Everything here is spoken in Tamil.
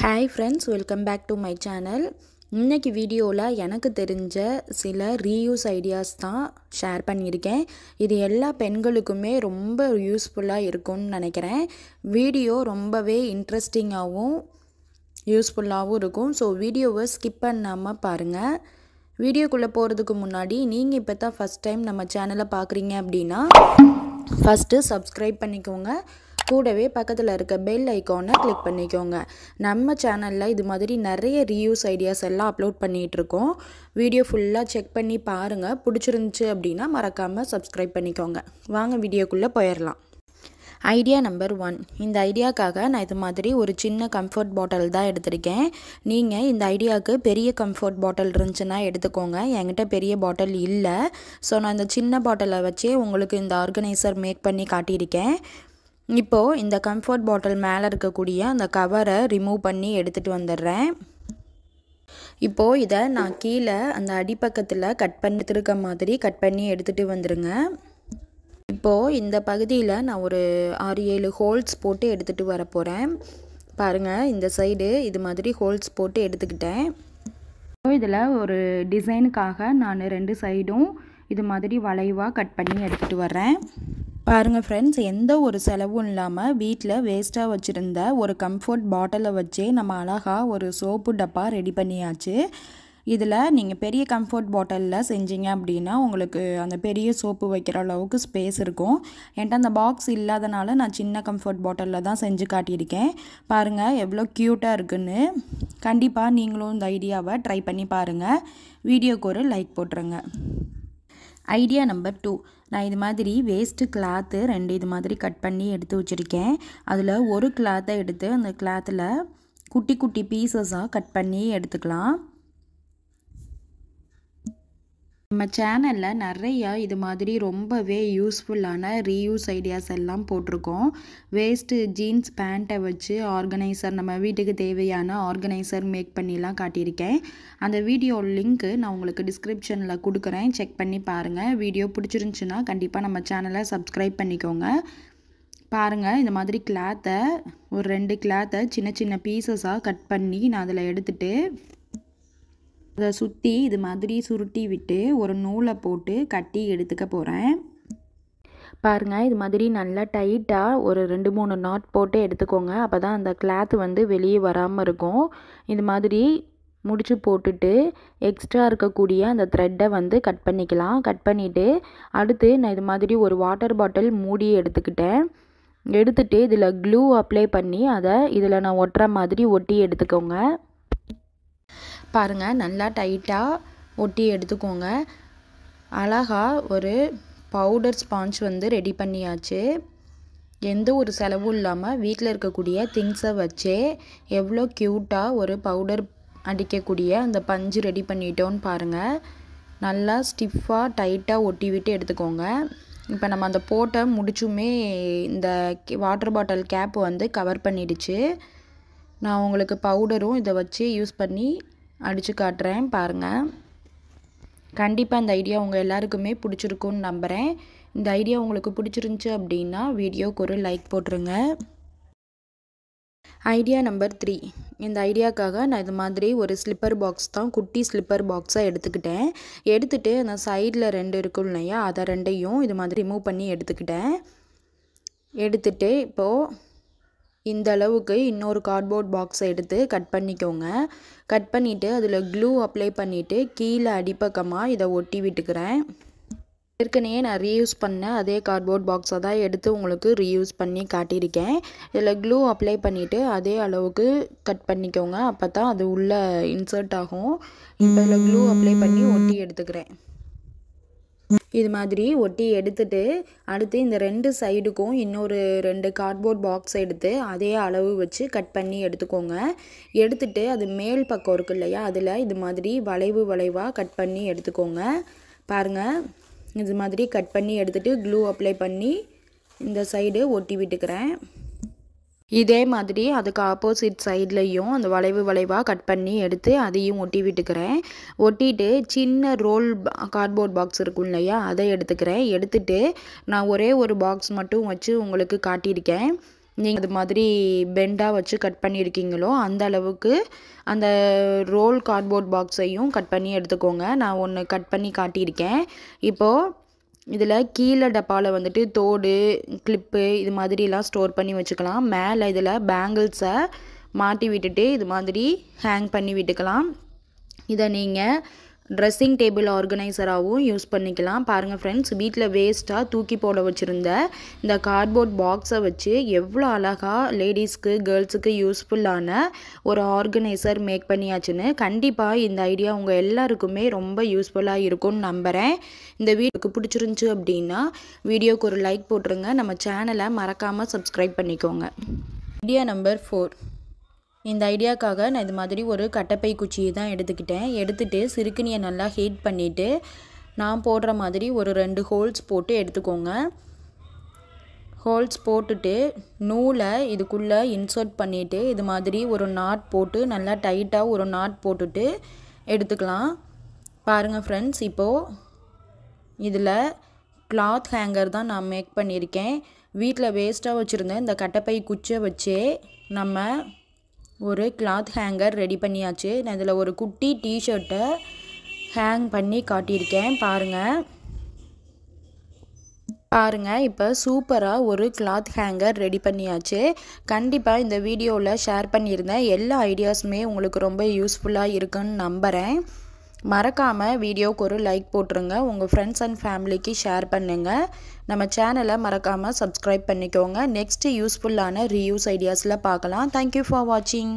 hi friends welcome back to my channel இன்றைக்கி வீடியோவில் எனக்கு தெரிஞ்ச சில ரீயூஸ் ஐடியாஸ் தான் ஷேர் பண்ணியிருக்கேன் இது எல்லா பெண்களுக்குமே ரொம்ப யூஸ்ஃபுல்லாக இருக்கும்னு நினைக்கிறேன் வீடியோ ரொம்பவே இன்ட்ரெஸ்டிங்காகவும் யூஸ்ஃபுல்லாகவும் இருக்கும் ஸோ வீடியோவை ஸ்கிப் பண்ணாமல் பாருங்கள் வீடியோக்குள்ளே போகிறதுக்கு முன்னாடி நீங்கள் இப்போ தான் ஃபஸ்ட் டைம் நம்ம சேனலை பார்க்குறீங்க அப்படின்னா ஃபஸ்ட்டு சப்ஸ்கிரைப் பண்ணிக்கோங்க கூடவே பக்கத்தில் இருக்க பெல் ஐக்கோனை கிளிக் பண்ணிக்கோங்க நம்ம சேனலில் இது மாதிரி நிறைய ரீயூஸ் ஐடியாஸ் எல்லாம் அப்லோட் பண்ணிகிட்ருக்கோம் வீடியோ ஃபுல்லாக செக் பண்ணி பாருங்கள் பிடிச்சிருந்துச்சு அப்படின்னா மறக்காமல் சப்ஸ்கிரைப் பண்ணிக்கோங்க வாங்க வீடியோக்குள்ளே போயிடலாம் ஐடியா நம்பர் ஒன் இந்த ஐடியாக்காக நான் இது மாதிரி ஒரு சின்ன கம்ஃபர்ட் பாட்டில் தான் எடுத்திருக்கேன் நீங்கள் இந்த ஐடியாவுக்கு பெரிய கம்ஃபர்ட் பாட்டில் இருந்துச்சுன்னா எடுத்துக்கோங்க என்கிட்ட பெரிய பாட்டில் இல்லை ஸோ நான் இந்த சின்ன பாட்டிலை வச்சே உங்களுக்கு இந்த ஆர்கனைசர் மேக் பண்ணி காட்டியிருக்கேன் இப்போது இந்த கம்ஃபர்ட் பாட்டில் மேலே இருக்கக்கூடிய அந்த கவரை ரிமூவ் பண்ணி எடுத்துகிட்டு வந்துடுறேன் இப்போது இதை நான் கீழே அந்த அடிப்பக்கத்தில் கட் பண்ணிட்டுருக்க மாதிரி கட் பண்ணி எடுத்துகிட்டு வந்துடுங்க இப்போது இந்த பகுதியில் நான் ஒரு ஆறு ஏழு ஹோல்ஸ் போட்டு எடுத்துகிட்டு வரப்போகிறேன் பாருங்கள் இந்த சைடு இது மாதிரி ஹோல்ஸ் போட்டு எடுத்துக்கிட்டேன் இதில் ஒரு டிசைனுக்காக நான் ரெண்டு சைடும் இது மாதிரி வளைவாக கட் பண்ணி எடுத்துகிட்டு வரேன் பாருங்கள் ஃப்ரெண்ட்ஸ் எந்த ஒரு செலவும் இல்லாமல் வீட்டில் வேஸ்ட்டாக வச்சுருந்த ஒரு கம்ஃபர்ட் பாட்டிலை வச்சே நம்ம அழகாக ஒரு சோப்பு டப்பா ரெடி பண்ணியாச்சு இதில் நீங்கள் பெரிய கம்ஃபர்ட் பாட்டிலில் செஞ்சீங்க அப்படின்னா உங்களுக்கு அந்த பெரிய சோப்பு வைக்கிற அளவுக்கு ஸ்பேஸ் இருக்கும் என்கிட்ட அந்த பாக்ஸ் இல்லாதனால நான் சின்ன கம்ஃபர்ட் பாட்டிலில் தான் செஞ்சு காட்டியிருக்கேன் பாருங்கள் எவ்வளோ க்யூட்டாக இருக்குன்னு கண்டிப்பாக நீங்களும் இந்த ஐடியாவை ட்ரை பண்ணி பாருங்கள் வீடியோக்கு ஒரு லைக் போட்டுருங்க ஐடியா நம்பர் டூ நான் இது மாதிரி வேஸ்ட்டு கிளாத்து ரெண்டு இது மாதிரி கட் பண்ணி எடுத்து வச்சுருக்கேன் அதில் ஒரு கிளாத்தை எடுத்து அந்த கிளாத்தில் குட்டி குட்டி பீசஸாக கட் பண்ணி எடுத்துக்கலாம் நம்ம சேனலில் நிறையா இது மாதிரி ரொம்பவே யூஸ்ஃபுல்லான ரீயூஸ் ஐடியாஸ் எல்லாம் போட்டிருக்கோம் வேஸ்ட்டு ஜீன்ஸ் பேண்ட்டை வச்சு ஆர்கனைசர் நம்ம வீட்டுக்கு தேவையான ஆர்கனைசர் மேக் பண்ணிலாம் காட்டியிருக்கேன் அந்த வீடியோ லிங்க்கு நான் உங்களுக்கு டிஸ்கிரிப்ஷனில் கொடுக்குறேன் செக் பண்ணி பாருங்கள் வீடியோ பிடிச்சிருந்துச்சுன்னா கண்டிப்பாக நம்ம சேனலை சப்ஸ்கிரைப் பண்ணிக்கோங்க பாருங்கள் இந்த மாதிரி கிளாத்தை ஒரு ரெண்டு கிளாத்தை சின்ன சின்ன பீசஸாக கட் பண்ணி நான் அதில் எடுத்துகிட்டு அதை சுற்றி இது மாதிரி சுருட்டி விட்டு ஒரு நூலை போட்டு கட்டி எடுத்துக்க போகிறேன் பாருங்கள் இது மாதிரி நல்லா டைட்டாக ஒரு ரெண்டு மூணு நாட் போட்டு எடுத்துக்கோங்க அப்போ தான் அந்த கிளாத் வந்து வெளியே வராமல் இருக்கும் இது மாதிரி முடிச்சு போட்டுட்டு எக்ஸ்ட்ரா இருக்கக்கூடிய அந்த த்ரெட்டை வந்து கட் பண்ணிக்கலாம் கட் பண்ணிவிட்டு அடுத்து நான் இது மாதிரி ஒரு வாட்டர் பாட்டில் மூடி எடுத்துக்கிட்டேன் எடுத்துகிட்டு இதில் க்ளூ அப்ளை பண்ணி அதை இதில் நான் ஒட்டுற மாதிரி ஒட்டி எடுத்துக்கோங்க பாருங்கள் நல்லா டைட்டாக ஒட்டி எடுத்துக்கோங்க அழகாக ஒரு பவுடர் ஸ்பாஞ்ச் வந்து ரெடி பண்ணியாச்சு எந்த ஒரு செலவும் இல்லாமல் வீட்டில் இருக்கக்கூடிய திங்ஸை வச்சே எவ்வளோ க்யூட்டாக ஒரு பவுடர் அடிக்கக்கூடிய அந்த பஞ்சு ரெடி பண்ணிட்டோன்னு பாருங்கள் நல்லா ஸ்டிஃபாக டைட்டாக ஒட்டி விட்டு எடுத்துக்கோங்க இப்போ நம்ம அந்த போட்ட முடிச்சுமே இந்த வாட்டர் பாட்டில் கேப் வந்து கவர் பண்ணிடுச்சு நான் உங்களுக்கு பவுடரும் இதை வச்சு யூஸ் பண்ணி அடித்து காட்டுறேன் பாருங்கள் கண்டிப்பாக இந்த ஐடியா உங்கள் எல்லாருக்குமே பிடிச்சிருக்குன்னு நம்புகிறேன் இந்த ஐடியா உங்களுக்கு பிடிச்சிருந்துச்சி அப்படின்னா வீடியோவுக்கு ஒரு லைக் போட்டுருங்க ஐடியா நம்பர் த்ரீ இந்த ஐடியாக்காக நான் இது மாதிரி ஒரு ஸ்லிப்பர் பாக்ஸ் தான் குட்டி ஸ்லிப்பர் பாக்ஸாக எடுத்துக்கிட்டேன் எடுத்துகிட்டு அந்த சைடில் ரெண்டு இருக்கும் இல்லையா அதை ரெண்டையும் இது மாதிரி ரிமூவ் பண்ணி எடுத்துக்கிட்டேன் எடுத்துகிட்டு இப்போது இந்த அளவுக்கு இன்னொரு கார்ட்போர்ட் பாக்ஸை எடுத்து கட் பண்ணிக்கோங்க கட் பண்ணிவிட்டு அதில் க்ளூ அப்ளை பண்ணிவிட்டு கீழே அடிப்பக்கமாக இதை ஒட்டி விட்டுக்கிறேன் ஏற்கனவே நான் ரீயூஸ் பண்ண அதே கார்ட்போர்ட் பாக்ஸை தான் எடுத்து உங்களுக்கு ரீயூஸ் பண்ணி காட்டியிருக்கேன் இதில் க்ளூ அப்ளை பண்ணிவிட்டு அதே அளவுக்கு கட் பண்ணிக்கோங்க அப்போ தான் அது உள்ளே இன்சர்ட் ஆகும் இப்போ இதில் க்ளூ அப்ளை பண்ணி ஒட்டி எடுத்துக்கிறேன் இது மாதிரி ஒட்டி எடுத்துட்டு அடுத்து இந்த ரெண்டு சைடுக்கும் இன்னொரு ரெண்டு கார்ட்போர்ட் பாக்ஸ் எடுத்து அதே அளவு வச்சு கட் பண்ணி எடுத்துக்கோங்க எடுத்துட்டு அது மேல் பக்கம் இருக்கு இல்லையா அதில் இது மாதிரி வளைவு வளைவாக கட் பண்ணி எடுத்துக்கோங்க பாருங்கள் இது மாதிரி கட் பண்ணி எடுத்துகிட்டு க்ளூ அப்ளை பண்ணி இந்த சைடு ஒட்டி விட்டுக்கிறேன் இதே மாதிரி அதுக்கு ஆப்போசிட் சைட்லேயும் அந்த வளைவு வளைவாக கட் பண்ணி எடுத்து அதையும் ஒட்டி விட்டுக்கிறேன் ஒட்டிட்டு சின்ன ரோல் கார்ட்போர்ட் பாக்ஸ் இருக்கும் இல்லையா அதை எடுத்துக்கிறேன் எடுத்துட்டு நான் ஒரே ஒரு பாக்ஸ் மட்டும் வச்சு உங்களுக்கு காட்டியிருக்கேன் நீங்கள் அது மாதிரி பெண்டாக வச்சு கட் பண்ணியிருக்கீங்களோ அந்த அளவுக்கு அந்த ரோல் கார்ட்போர்ட் பாக்ஸையும் கட் பண்ணி எடுத்துக்கோங்க நான் ஒன்று கட் பண்ணி காட்டியிருக்கேன் இப்போது இதில் கீழே டப்பாவில் வந்துட்டு தோடு கிளிப்பு இது மாதிரிலாம் ஸ்டோர் பண்ணி வச்சுக்கலாம் மேலே இதில் பேங்கிள்ஸை மாட்டி விட்டுட்டு இது மாதிரி ஹேங் பண்ணி விட்டுக்கலாம் இதை நீங்கள் ட்ரெஸ்ஸிங் டேபிள் ஆர்கனைசராகவும் யூஸ் பண்ணிக்கலாம் பாருங்கள் ஃப்ரெண்ட்ஸ் வீட்டில் வேஸ்ட்டாக தூக்கி போட வச்சுருந்த இந்த கார்ட்போர்ட் பாக்ஸை வச்சு எவ்வளோ அழகாக லேடிஸ்க்கு கேர்ள்ஸுக்கு யூஸ்ஃபுல்லான ஒரு ஆர்கனைசர் மேக் பண்ணியாச்சுன்னு கண்டிப்பாக இந்த ஐடியா உங்கள் எல்லாருக்குமே ரொம்ப யூஸ்ஃபுல்லாக இருக்கும்னு நம்புகிறேன் இந்த வீட்டுக்கு பிடிச்சிருந்துச்சு அப்படின்னா வீடியோவுக்கு ஒரு லைக் போட்டுருங்க நம்ம சேனலை மறக்காமல் சப்ஸ்கிரைப் பண்ணிக்கோங்க ஐடியா நம்பர் ஃபோர் இந்த ஐடியாக்காக நான் இது மாதிரி ஒரு கட்டப்பை குச்சியை தான் எடுத்துக்கிட்டேன் எடுத்துகிட்டு சிறுக்கினியை நல்லா ஹீட் பண்ணிவிட்டு நான் போடுற மாதிரி ஒரு ரெண்டு ஹோல்ஸ் போட்டு எடுத்துக்கோங்க ஹோல்ஸ் போட்டுட்டு நூலை இதுக்குள்ளே இன்சர்ட் பண்ணிவிட்டு இது மாதிரி ஒரு நாட் போட்டு நல்லா டைட்டாக ஒரு நாட் போட்டுட்டு எடுத்துக்கலாம் பாருங்கள் ஃப்ரெண்ட்ஸ் இப்போது இதில் கிளாத் ஹேங்கர் தான் நான் மேக் பண்ணியிருக்கேன் வீட்டில் வேஸ்ட்டாக வச்சுருந்தேன் இந்த கட்டப்பை குச்சை வச்சே நம்ம ஒரு கிளாத் ஹேங்கர் ரெடி பண்ணியாச்சு நான் இதில் ஒரு குட்டி டீஷர்ட்டை ஹேங் பண்ணி காட்டியிருக்கேன் பாருங்கள் பாருங்கள் இப்போ சூப்பராக ஒரு கிளாத் ஹேங்கர் ரெடி பண்ணியாச்சு கண்டிப்பாக இந்த வீடியோவில் ஷேர் பண்ணியிருந்தேன் எல்லா ஐடியாஸுமே உங்களுக்கு ரொம்ப யூஸ்ஃபுல்லாக இருக்குன்னு நம்புகிறேன் மறக்காமல் வீடியோவுக்கு ஒரு லைக் போட்டுருங்க உங்கள் ஃப்ரெண்ட்ஸ் அண்ட் ஃபேமிலிக்கு ஷேர் பண்ணுங்கள் நம்ம சேனலை மறக்காமல் சப்ஸ்கிரைப் பண்ணிக்கோங்க நெக்ஸ்ட்டு யூஸ்ஃபுல்லான ரீயூஸ் ஐடியாஸில் பார்க்கலாம் தேங்க்யூ ஃபார் வாட்சிங்